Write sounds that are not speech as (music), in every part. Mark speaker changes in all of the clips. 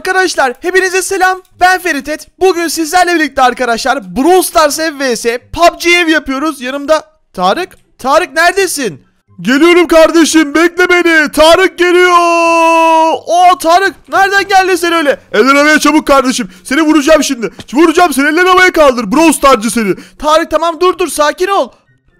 Speaker 1: Arkadaşlar hepinize selam ben Feritet Bugün sizlerle birlikte arkadaşlar Brawl Stars vs PUBG ev yapıyoruz Yanımda Tarık Tarık neredesin? Geliyorum kardeşim bekle beni Tarık geliyor O Tarık nereden geldin sen öyle Eller havaya çabuk kardeşim seni vuracağım şimdi Vuracağım seni eller havaya kaldır Brawl Stars'cı seni Tarık tamam dur dur sakin ol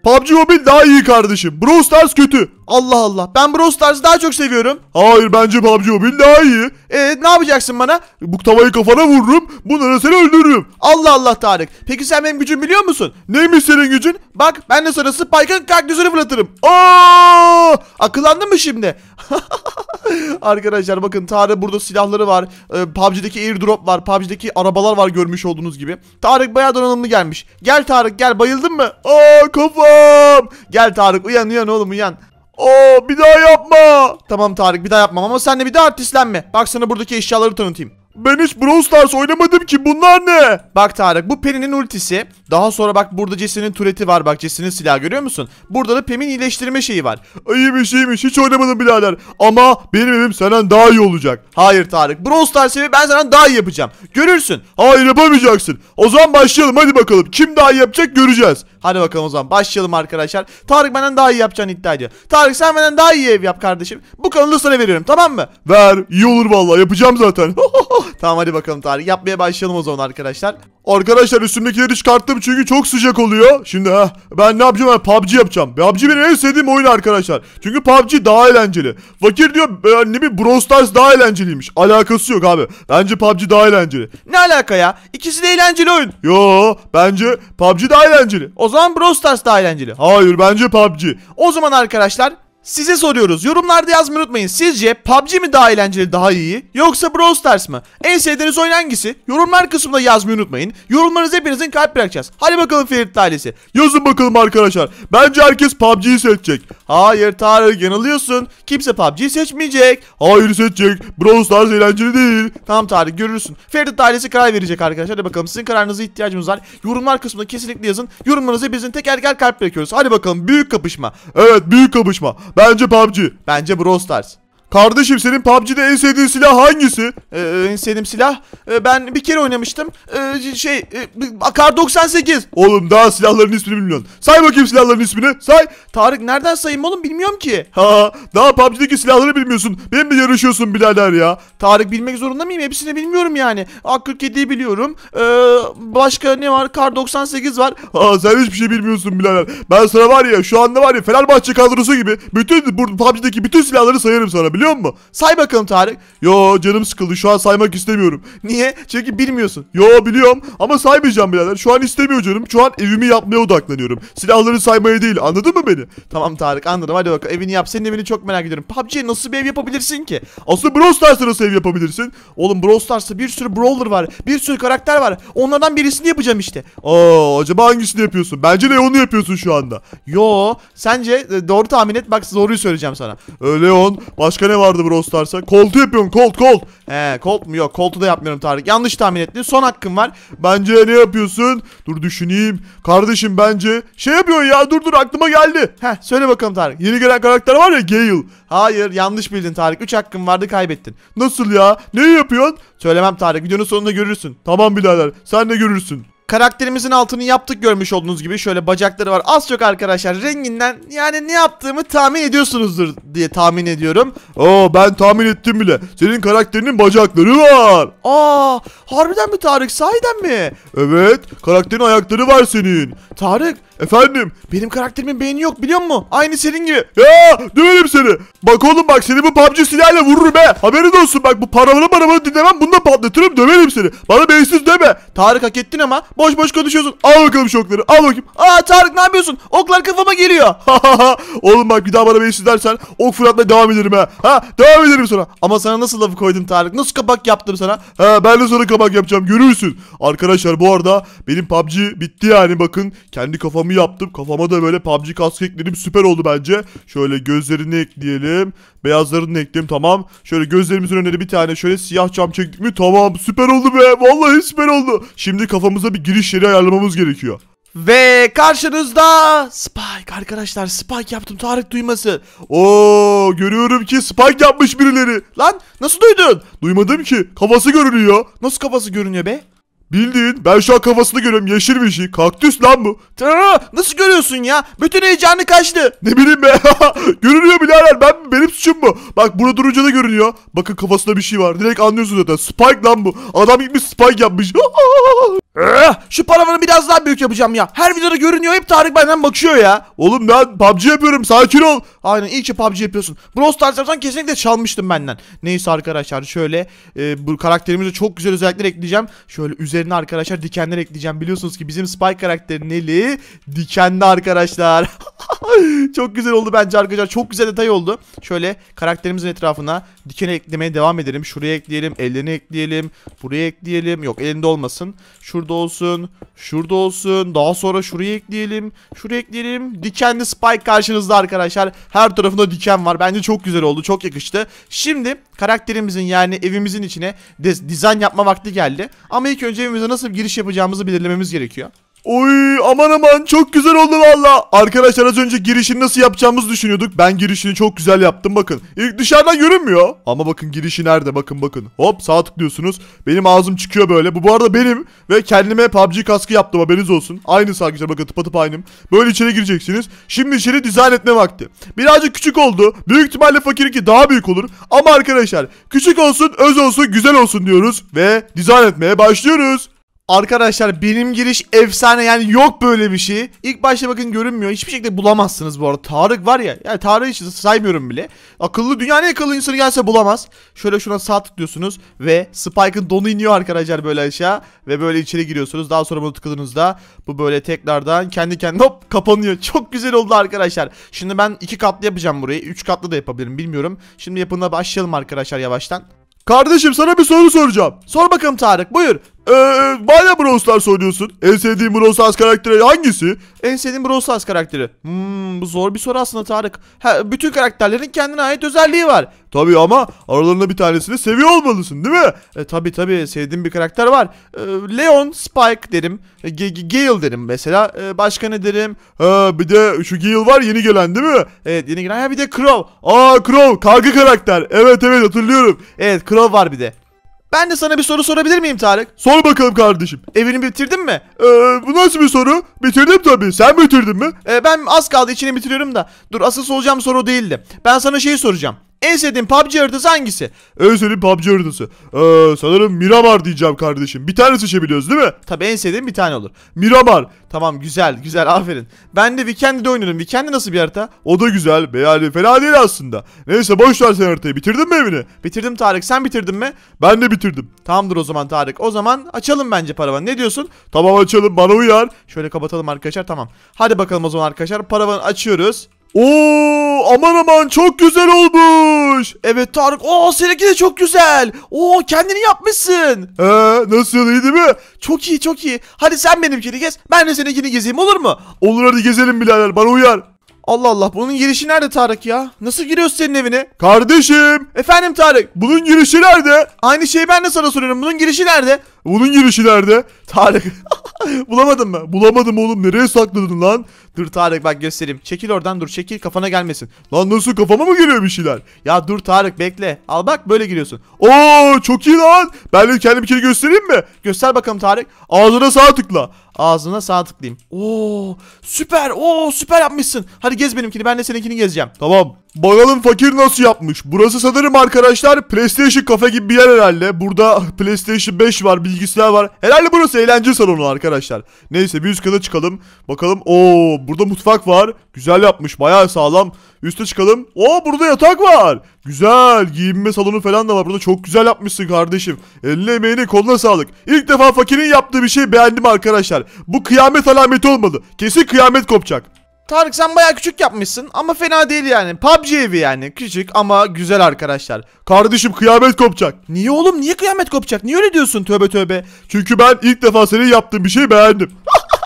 Speaker 1: PUBG Mobile daha iyi kardeşim Brawl Stars kötü Allah Allah. Ben Brawl Stars'ı daha çok seviyorum. Hayır bence PUBG Mobile daha iyi. Eee ne yapacaksın bana? Bu tavayı kafana vururum. Bunları seni öldürürüm. Allah Allah Tarık. Peki sen benim gücüm biliyor musun? Neymiş senin gücün? Bak ben de sana Spike'ın kaktüsünü fırlatırım. Aa! Akıllandın mı şimdi? (laughs) Arkadaşlar bakın Tarık burada silahları var. Ee, PUBG'deki airdrop var. PUBG'deki arabalar var görmüş olduğunuz gibi. Tarık bayağı donanımlı gelmiş. Gel Tarık gel bayıldın mı? Aa kafam. Gel Tarık uyan uyan oğlum uyan. Oo bir daha yapma. Tamam Tarık bir daha yapmam ama sen de bir daha artistlenme. Bak sana buradaki eşyaları tanıtayım. Ben hiç Brawl Stars oynamadım ki bunlar ne? Bak Tarık bu Pemi'nin ultisi. Daha sonra bak burada Jesse'nin tureti var bak Jesse'nin silahı görüyor musun? Burada da Pem'in iyileştirme şeyi var. İyiymiş iyiymiş hiç oynamadım birader. Ama benim evim senden daha iyi olacak. Hayır Tarık Brawl Stars evi ben senden daha iyi yapacağım. Görürsün. Hayır yapamayacaksın. O zaman başlayalım hadi bakalım. Kim daha iyi yapacak göreceğiz. Hadi bakalım o zaman başlayalım arkadaşlar. Tarık benden daha iyi yapacağını iddia ediyor. Tarık sen benden daha iyi ev yap kardeşim. Bu kanalı sana veriyorum tamam mı? Ver iyi olur vallahi yapacağım zaten. (laughs) tamam hadi bakalım Tarık yapmaya başlayalım o zaman arkadaşlar. Arkadaşlar üstümdekileri çıkarttım çünkü çok sıcak oluyor. Şimdi ha ben ne yapacağım? Ben PUBG yapacağım. PUBG benim en sevdiğim oyun arkadaşlar. Çünkü PUBG daha eğlenceli. Fakir diyor e, ne bir Brawl Stars daha eğlenceliymiş. Alakası yok abi. Bence PUBG daha eğlenceli. Ne alaka ya? İkisi de eğlenceli oyun. Yo bence PUBG daha eğlenceli. O zaman Brawl Stars daha eğlenceli. Hayır bence PUBG. O zaman arkadaşlar Size soruyoruz. Yorumlarda yazmayı unutmayın. Sizce PUBG mi daha eğlenceli, daha iyi yoksa Brawl Stars mı? En sevdiğiniz oyun hangisi? Yorumlar kısmında yazmayı unutmayın. Yorumlarınızı hepinizin kalp bırakacağız. Hadi bakalım Ferit ailesi. Yazın bakalım arkadaşlar. Bence herkes PUBG'yi seçecek. Hayır Tarık yanılıyorsun. Kimse PUBG'yi seçmeyecek. Hayır seçecek. Brawl Stars eğlenceli değil. Tamam Tarık görürsün. Ferit ailesi karar verecek arkadaşlar. Hadi bakalım sizin kararınıza ihtiyacımız var. Yorumlar kısmında kesinlikle yazın. Yorumlarınızı hepinizin teker teker kalp bırakıyoruz. Hadi bakalım büyük kapışma. Evet büyük kapışma. Bence PUBG. Bence Brawl Stars. Kardeşim senin PUBG'de en sevdiğin silah hangisi? Ee, en sevdiğim silah? Ee, ben bir kere oynamıştım. Ee, şey, e, Kar 98. Oğlum daha silahların ismini bilmiyorsun. Say bakayım silahların ismini. Say. Tarık nereden sayayım oğlum bilmiyorum ki. Ha, daha PUBG'deki silahları bilmiyorsun. mi yarışıyorsun birader ya. Tarık bilmek zorunda mıyım? Hepsini bilmiyorum yani. Ak 47yi biliyorum. Ee, başka ne var? Kar 98 var. Ha, sen hiçbir şey bilmiyorsun birader. Ben sana var ya şu anda var ya Fenerbahçe kadrosu gibi bütün bu PUBG'deki bütün silahları sayarım sana biliyor biliyor musun? Say bakalım Tarık. Yo canım sıkıldı şu an saymak istemiyorum. Niye? Çünkü bilmiyorsun. Yo biliyorum ama saymayacağım birader. Şu an istemiyor canım. Şu an evimi yapmaya odaklanıyorum. Silahları saymaya değil. Anladın mı beni? Tamam Tarık anladım. Hadi bakalım evini yap. Senin evini çok merak ediyorum. PUBG nasıl bir ev yapabilirsin ki? Aslında Brawl Stars'ta nasıl ev yapabilirsin? Oğlum Brawl Stars'ta bir sürü Brawler var. Bir sürü karakter var. Onlardan birisini yapacağım işte. Oo acaba hangisini yapıyorsun? Bence Leon'u yapıyorsun şu anda. Yo sence e, doğru tahmin et. Bak doğruyu söyleyeceğim sana. Leon başka ne ne vardı Brawl Stars'a? Colt'u yapıyorum Colt Colt. He Colt mu? Yok Colt'u da yapmıyorum Tarık. Yanlış tahmin ettin. Son hakkım var. Bence ne yapıyorsun? Dur düşüneyim. Kardeşim bence şey yapıyorsun ya dur dur aklıma geldi. Heh söyle bakalım Tarık. Yeni gelen karakter var ya Gale. Hayır yanlış bildin Tarık. 3 hakkım vardı kaybettin. Nasıl ya? Ne yapıyorsun? Söylemem Tarık. Videonun sonunda görürsün. Tamam birader sen de görürsün. Karakterimizin altını yaptık görmüş olduğunuz gibi şöyle bacakları var az çok arkadaşlar renginden yani ne yaptığımı tahmin ediyorsunuzdur diye tahmin ediyorum. Oo ben tahmin ettim bile senin karakterinin bacakları var. Aa harbiden mi Tarık sahiden mi? Evet karakterin ayakları var senin. Tarık Efendim benim karakterimin beyni yok biliyor musun? Aynı senin gibi. Ya döverim seni. Bak oğlum bak seni bu PUBG silahıyla vururum he. Haberin olsun bak bu paravanı paravanı dinlemem bunu da patlatırım döverim seni. Bana beyinsiz deme. Tarık hak ettin ama boş boş konuşuyorsun. Al bakalım şokları al bakayım. Aa Tarık ne yapıyorsun? Oklar kafama geliyor. (laughs) oğlum bak bir daha bana beysiz dersen ok fırlatmaya devam ederim ha. Ha devam ederim sonra. Ama sana nasıl lafı koydum Tarık? Nasıl kapak yaptım sana? Ha ben de sana kapak yapacağım görürsün. Arkadaşlar bu arada benim PUBG bitti yani bakın. Kendi kafamı yaptım. Kafama da böyle PUBG kaskı ekledim. Süper oldu bence. Şöyle gözlerini ekleyelim. Beyazlarını ekleyelim tamam. Şöyle gözlerimizin önüne bir tane şöyle siyah cam çektik mi? Tamam süper oldu be. Vallahi süper oldu. Şimdi kafamıza bir giriş yeri ayarlamamız gerekiyor. Ve karşınızda Spike arkadaşlar Spike yaptım Tarık duyması. Oo görüyorum ki Spike yapmış birileri. Lan nasıl duydun? Duymadım ki. Kafası görünüyor. Nasıl kafası görünüyor be? Bildiğin ben şu an kafasını görüyorum yeşil bir şey. Kaktüs lan bu. Tırırı, nasıl görüyorsun ya? Bütün heyecanı kaçtı. Ne bileyim be. (laughs) görünüyor birader ben benim suçum bu. Bak burada durunca da görünüyor. Bakın kafasında bir şey var. Direkt anlıyorsun zaten. Spike lan bu. Adam gitmiş spike yapmış. (laughs) Eh, şu paravanı biraz daha büyük yapacağım ya. Her videoda görünüyor hep Tarık benden bakıyor ya. Oğlum ben PUBG yapıyorum sakin ol. Aynen iyi ki PUBG yapıyorsun. Brawl Stars yapsan kesinlikle çalmıştım benden. Neyse arkadaşlar şöyle e, bu karakterimize çok güzel özellikler ekleyeceğim. Şöyle üzerine arkadaşlar dikenler ekleyeceğim. Biliyorsunuz ki bizim Spy karakterinin eli dikenli arkadaşlar. (laughs) çok güzel oldu bence arkadaşlar. Çok güzel detay oldu. Şöyle karakterimizin etrafına diken eklemeye devam edelim. Şuraya ekleyelim, ellerini ekleyelim, buraya ekleyelim. Yok elinde olmasın. Şurada şurada olsun. Şurada olsun. Daha sonra şuraya ekleyelim. Şuraya ekleyelim. Dikenli Spike karşınızda arkadaşlar. Her tarafında diken var. Bence çok güzel oldu. Çok yakıştı. Şimdi karakterimizin yani evimizin içine dizayn yapma vakti geldi. Ama ilk önce evimize nasıl bir giriş yapacağımızı belirlememiz gerekiyor. Oy aman aman çok güzel oldu valla. Arkadaşlar az önce girişini nasıl yapacağımızı düşünüyorduk. Ben girişini çok güzel yaptım bakın. İlk dışarıdan görünmüyor. Ama bakın girişi nerede bakın bakın. Hop sağ tıklıyorsunuz. Benim ağzım çıkıyor böyle. Bu bu arada benim ve kendime PUBG kaskı yaptım haberiniz olsun. Aynı sadece bakın tıpatıp aynım. Böyle içeri gireceksiniz. Şimdi içeri dizayn etme vakti. Birazcık küçük oldu. Büyük ihtimalle fakir ki daha büyük olur. Ama arkadaşlar küçük olsun öz olsun güzel olsun diyoruz. Ve dizayn etmeye başlıyoruz. Arkadaşlar benim giriş efsane yani yok böyle bir şey. İlk başta bakın görünmüyor. Hiçbir şekilde bulamazsınız bu arada. Tarık var ya. Yani Tarık için saymıyorum bile. Akıllı dünyanın akıllı insanı gelse bulamaz. Şöyle şuna sağ tıklıyorsunuz ve Spike'ın donu iniyor arkadaşlar böyle aşağı. Ve böyle içeri giriyorsunuz. Daha sonra bunu tıkladığınızda bu böyle tekrardan kendi kendine hop kapanıyor. (laughs) Çok güzel oldu arkadaşlar. Şimdi ben iki katlı yapacağım burayı. Üç katlı da yapabilirim bilmiyorum. Şimdi yapımına başlayalım arkadaşlar yavaştan. Kardeşim sana bir soru soracağım. Sor bakalım Tarık buyur. Ee, madem Brawl Stars oynuyorsun en sevdiğin Brawl Stars karakteri hangisi? En sevdiğim Brawl Stars karakteri. Hmm, bu zor bir soru aslında Tarık. Ha, bütün karakterlerin kendine ait özelliği var. Tabi ama aralarında bir tanesini seviyor olmalısın değil mi? E, tabi tabii sevdiğim bir karakter var. E, Leon, Spike derim. E, Gale derim mesela. E, başka ne derim? Ha, bir de şu Gale var yeni gelen değil mi? Evet yeni gelen. Ha, bir de Crow. Aa Crow kargı karakter. Evet evet hatırlıyorum. Evet Crow var bir de. Ben de sana bir soru sorabilir miyim Tarık? Sor bakalım kardeşim. Evini bitirdin mi? Ee, bu nasıl bir soru? Bitirdim tabii. Sen bitirdin mi? Ee, ben az kaldı içini bitiriyorum da. Dur asıl soracağım soru değildi. Ben sana şeyi soracağım. En sevdiğin PUBG haritası hangisi? En sevdiğim PUBG haritası. Ee, sanırım Miramar diyeceğim kardeşim. Bir tane seçebiliyoruz değil mi? Tabii en sevdiğim bir tane olur. Miramar. Tamam güzel güzel aferin. Ben de Weekend'de oynuyorum. Weekend'de nasıl bir harita? O da güzel. Yani fena değil aslında. Neyse boş sen haritayı. Bitirdin mi evini? Bitirdim Tarık. Sen bitirdin mi? Ben de bitirdim. Tamamdır o zaman Tarık. O zaman açalım bence paravanı. Ne diyorsun? Tamam açalım bana uyar. Şöyle kapatalım arkadaşlar. Tamam. Hadi bakalım o zaman arkadaşlar. Paravanı açıyoruz. Oo aman aman çok güzel olmuş. Evet Tarık. Oo seninki de çok güzel. Oo kendini yapmışsın. He nasıl iyi değil mi? Çok iyi çok iyi. Hadi sen benimkini gez. Ben de seninkini gezeyim olur mu? Olur hadi gezelim birader bana uyar. Allah Allah bunun girişi nerede Tarık ya? Nasıl giriyoruz senin evine? Kardeşim. Efendim Tarık. Bunun girişi nerede? Aynı şeyi ben de sana soruyorum. Bunun girişi nerede? Bunun girişi nerede? Tarık. (laughs) Bulamadım mı? Bulamadım oğlum. Nereye sakladın lan? Dur Tarık bak göstereyim. Çekil oradan dur. Çekil kafana gelmesin. Lan nasıl kafama mı geliyor bir şeyler? Ya dur Tarık bekle. Al bak böyle giriyorsun. Oo çok iyi lan. Ben de kendi bir kere göstereyim mi? Göster bakalım Tarık. Ağzına sağ tıkla. Ağzına sağ tıklayayım. Oo süper. Oo süper yapmışsın. Hadi gez benimkini. Ben de seninkini gezeceğim. Tamam. Bakalım fakir nasıl yapmış. Burası sanırım arkadaşlar PlayStation kafe gibi bir yer herhalde. Burada PlayStation 5 var, bilgisayar var. Herhalde burası eğlence salonu arkadaşlar. Neyse bir üst kata çıkalım. Bakalım. ooo burada mutfak var. Güzel yapmış. Bayağı sağlam. Üste çıkalım. Oo burada yatak var. Güzel. Giyinme salonu falan da var. Burada çok güzel yapmışsın kardeşim. Eline emeğine koluna sağlık. İlk defa fakirin yaptığı bir şey beğendim arkadaşlar. Bu kıyamet alameti olmalı. Kesin kıyamet kopacak. Tarık sen baya küçük yapmışsın ama fena değil yani. PUBG evi yani. Küçük ama güzel arkadaşlar. Kardeşim kıyamet kopacak. Niye oğlum niye kıyamet kopacak? Niye öyle diyorsun tövbe tövbe? Çünkü ben ilk defa senin yaptığın bir şeyi beğendim.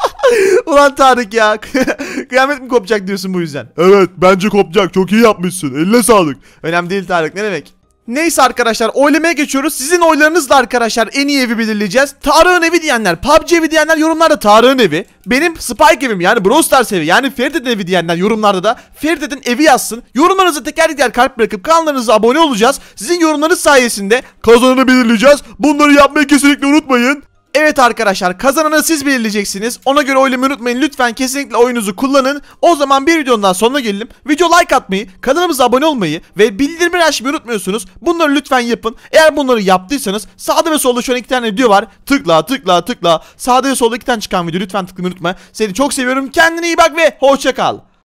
Speaker 1: (laughs) Ulan Tarık ya. (laughs) Kıyamet mi kopacak diyorsun bu yüzden? Evet bence kopacak. Çok iyi yapmışsın. Eline sağlık. Önemli değil Tarık ne demek? Neyse arkadaşlar oylamaya geçiyoruz. Sizin oylarınızla arkadaşlar en iyi evi belirleyeceğiz. Tarık'ın evi diyenler, PUBG evi diyenler yorumlarda Tarık'ın evi. Benim Spike evim yani Brawl Stars evi yani Feridet'in evi diyenler yorumlarda da Feridet'in evi yazsın. yorumlarınızı teker teker kalp bırakıp kanallarınıza abone olacağız. Sizin yorumlarınız sayesinde kazananı belirleyeceğiz. Bunları yapmayı kesinlikle unutmayın. Evet arkadaşlar kazananı siz belirleyeceksiniz. Ona göre oylamayı unutmayın. Lütfen kesinlikle oyunuzu kullanın. O zaman bir videonun daha sonuna gelelim. Video like atmayı, kanalımıza abone olmayı ve bildirimleri açmayı unutmuyorsunuz. Bunları lütfen yapın. Eğer bunları yaptıysanız sağda ve solda şu an iki tane video var. Tıkla tıkla tıkla. Sağda ve solda iki tane çıkan video lütfen tıklamayı unutma. Seni çok seviyorum. Kendine iyi bak ve hoşça kal.